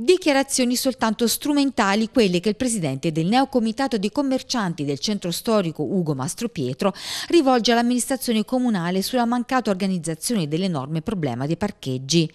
Dichiarazioni soltanto strumentali quelle che il presidente del neocomitato di commercianti del centro storico Ugo Mastro Pietro rivolge all'amministrazione comunale sulla mancata organizzazione dell'enorme problema dei parcheggi.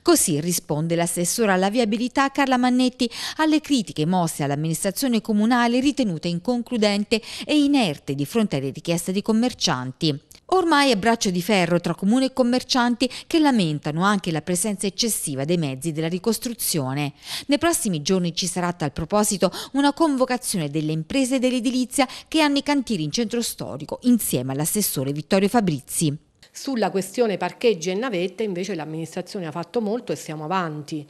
Così risponde l'assessore alla viabilità Carla Mannetti alle critiche mosse all'amministrazione comunale ritenuta inconcludente e inerte di fronte alle richieste dei commercianti. Ormai è braccio di ferro tra comune e commercianti che lamentano anche la presenza eccessiva dei mezzi della ricostruzione. Nei prossimi giorni ci sarà a tal proposito una convocazione delle imprese dell'edilizia che hanno i cantieri in centro storico insieme all'assessore Vittorio Fabrizi. Sulla questione parcheggi e navette invece l'amministrazione ha fatto molto e siamo avanti.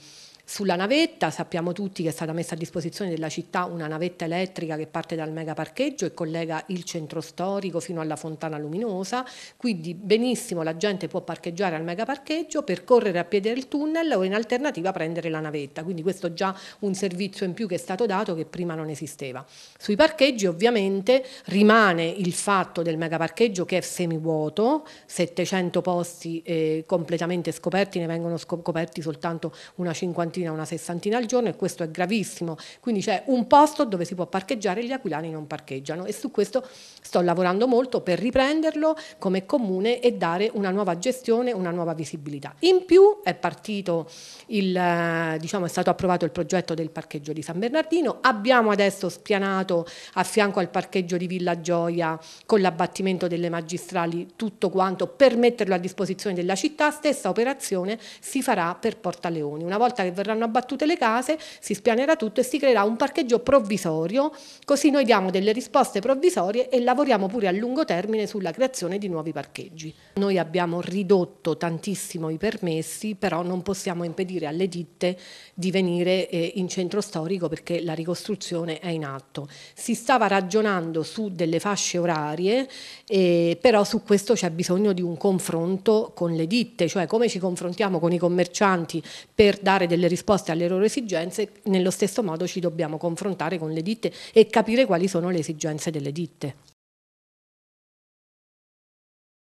Sulla navetta sappiamo tutti che è stata messa a disposizione della città una navetta elettrica che parte dal megaparcheggio e collega il centro storico fino alla fontana luminosa, quindi benissimo la gente può parcheggiare al megaparcheggio, percorrere a piede il tunnel o in alternativa prendere la navetta, quindi questo è già un servizio in più che è stato dato che prima non esisteva. Sui parcheggi ovviamente rimane il fatto del megaparcheggio che è semivuoto, 700 posti eh, completamente scoperti, ne vengono scoperti soltanto una cinquantina mattina una sessantina al giorno e questo è gravissimo, quindi c'è un posto dove si può parcheggiare e gli aquilani non parcheggiano e su questo sto lavorando molto per riprenderlo come comune e dare una nuova gestione, una nuova visibilità. In più è partito il, eh, diciamo, è stato approvato il progetto del parcheggio di San Bernardino, abbiamo adesso spianato a fianco al parcheggio di Villa Gioia con l'abbattimento delle magistrali tutto quanto per metterlo a disposizione della città, stessa operazione si farà per Porta Leoni. Una volta che verrà verranno abbattute le case, si spianerà tutto e si creerà un parcheggio provvisorio, così noi diamo delle risposte provvisorie e lavoriamo pure a lungo termine sulla creazione di nuovi parcheggi. Noi abbiamo ridotto tantissimo i permessi, però non possiamo impedire alle ditte di venire eh, in centro storico perché la ricostruzione è in atto. Si stava ragionando su delle fasce orarie, eh, però su questo c'è bisogno di un confronto con le ditte, cioè come ci confrontiamo con i commercianti per dare delle risposte risposte alle loro esigenze, nello stesso modo ci dobbiamo confrontare con le ditte e capire quali sono le esigenze delle ditte.